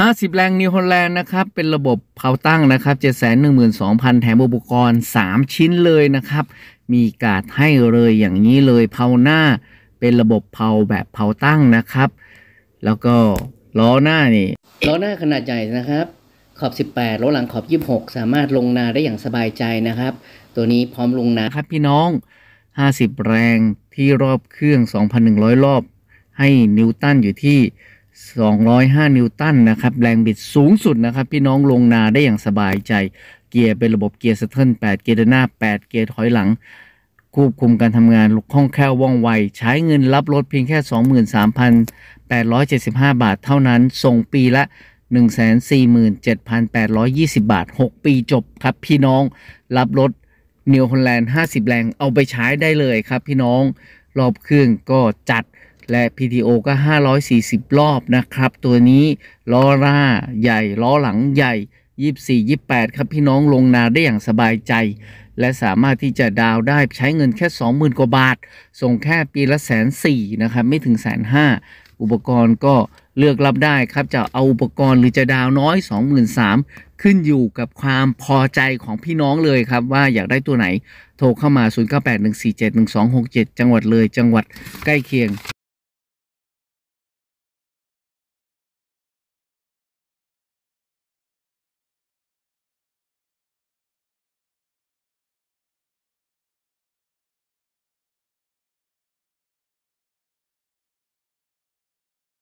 50แรงนิวฮอลแลนด์นะครับเป็นระบบเผาตั้งนะครับ712,000 แถมอุปกรณ์3 ชิ้นเลยนะครับ มีกาดให้เลยอย่างนี้เลยเผาหน้าเป็นระบบเผาแบบเผาตั้งนะครับแล้วก็ล้อหน้านี่ล้อหน้าขนาดใหญ่นะครับ ขอบ 18ล้อหลังขอบ 26 สามารถลงนาได้อย่างสบายใจนะครับ ตัวนี้พร้อมลงนาครับพี่น้อง 50แรงที่รอบเครื่อง 2,100รอบให้นิวตันอยู่ที่205 นิวตันนะครับแรงบิดสูงสุดนะครับพี่น้องลงนาได้อย่างสบายใจ เกียร์เป็นระบบเกียร์สะเทิล8เกียร์นหน้า 8 เกียร์ถอยหลังควบคุมการทำงานลุกคล่องแคล่วว่องไวใช้เงินรับรถเพียงแค่ 23,875 บาทเท่านั้นส่งปีละ 147,820 บาท 6 ปีจบครับพี่น้องรับรถนิวฮอลแลนด์50 แรง เอาไปใช้ได้เลยครับ พี่น้องรอบเครื่องก็จัดและ PTO ก็ 540 รอบนะครับ ตัวนี้ล้อหน้าใหญ่ ล้อหลังใหญ่ 24 28 ครับพี่น้องลงนาได้อย่างสบายใจ และสามารถที่จะดาวได้ใช้เงินแค่ 20,000 กว่าบาท ส่งแค่ปีละแสนสี่นะครับไม่ถึงแสนห้าอุปกรณ์ก็เลือกรับได้ครับจะเอาอุปกรณ์หรือจะดาวน้อย 23,000 ขึ้นอยู่กับความพอใจของพี่น้องเลยครับว่าอยากได้ตัวไหน โทรเข้ามา0981471267จังหวัดเลยจังหวัดใกล้เคียง